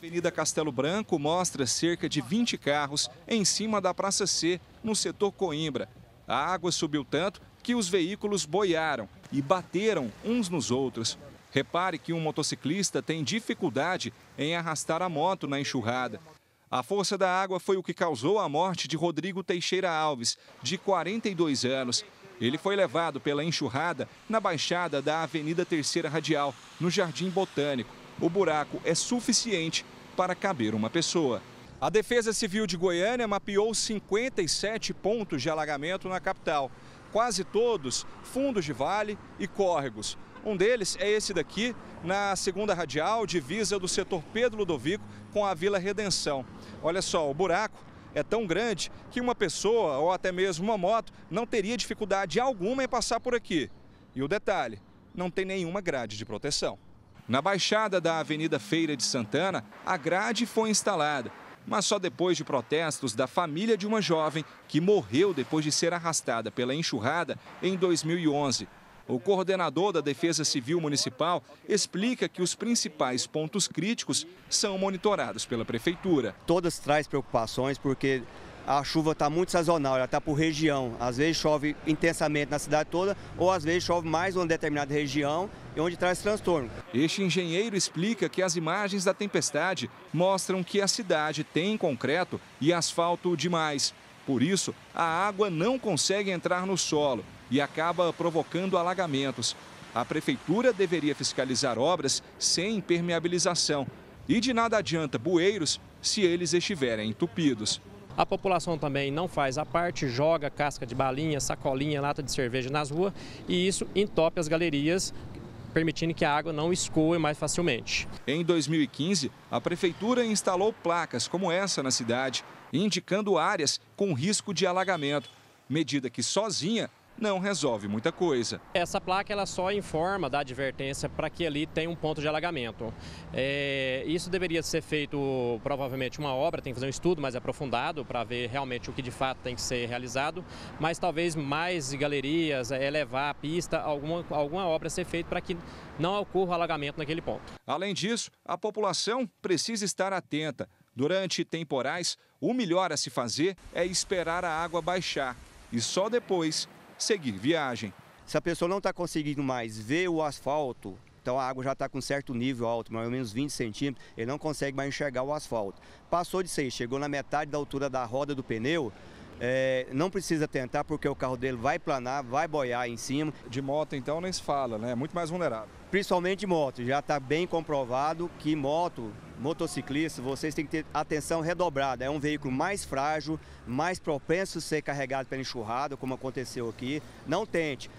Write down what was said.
Avenida Castelo Branco mostra cerca de 20 carros em cima da Praça C, no setor Coimbra. A água subiu tanto que os veículos boiaram e bateram uns nos outros. Repare que um motociclista tem dificuldade em arrastar a moto na enxurrada. A força da água foi o que causou a morte de Rodrigo Teixeira Alves, de 42 anos. Ele foi levado pela enxurrada na baixada da Avenida Terceira Radial, no Jardim Botânico o buraco é suficiente para caber uma pessoa. A Defesa Civil de Goiânia mapeou 57 pontos de alagamento na capital, quase todos fundos de vale e córregos. Um deles é esse daqui, na segunda radial, divisa do setor Pedro Ludovico com a Vila Redenção. Olha só, o buraco é tão grande que uma pessoa ou até mesmo uma moto não teria dificuldade alguma em passar por aqui. E o detalhe, não tem nenhuma grade de proteção. Na baixada da Avenida Feira de Santana, a grade foi instalada, mas só depois de protestos da família de uma jovem que morreu depois de ser arrastada pela enxurrada em 2011. O coordenador da Defesa Civil Municipal explica que os principais pontos críticos são monitorados pela Prefeitura. Todas traz preocupações porque a chuva está muito sazonal, ela está por região. Às vezes chove intensamente na cidade toda, ou às vezes chove mais uma determinada região e onde traz transtorno. Este engenheiro explica que as imagens da tempestade mostram que a cidade tem concreto e asfalto demais. Por isso, a água não consegue entrar no solo e acaba provocando alagamentos. A prefeitura deveria fiscalizar obras sem impermeabilização. E de nada adianta bueiros se eles estiverem entupidos. A população também não faz a parte, joga casca de balinha, sacolinha, lata de cerveja nas ruas e isso entope as galerias, permitindo que a água não escoe mais facilmente. Em 2015, a prefeitura instalou placas como essa na cidade, indicando áreas com risco de alagamento, medida que sozinha não resolve muita coisa. Essa placa ela só informa da advertência para que ali tem um ponto de alagamento. É, isso deveria ser feito provavelmente uma obra, tem que fazer um estudo mais aprofundado para ver realmente o que de fato tem que ser realizado, mas talvez mais galerias, é, elevar a pista, alguma, alguma obra ser feita para que não ocorra alagamento naquele ponto. Além disso, a população precisa estar atenta. Durante temporais, o melhor a se fazer é esperar a água baixar e só depois seguir viagem. Se a pessoa não está conseguindo mais ver o asfalto, então a água já está com certo nível alto, mais ou menos 20 centímetros, ele não consegue mais enxergar o asfalto. Passou de 6, chegou na metade da altura da roda do pneu, é, não precisa tentar porque o carro dele vai planar, vai boiar em cima. De moto então nem se fala, né? É muito mais vulnerável. Principalmente moto, já está bem comprovado que moto motociclistas, vocês têm que ter atenção redobrada. É um veículo mais frágil, mais propenso a ser carregado pela enxurrada, como aconteceu aqui. Não tente.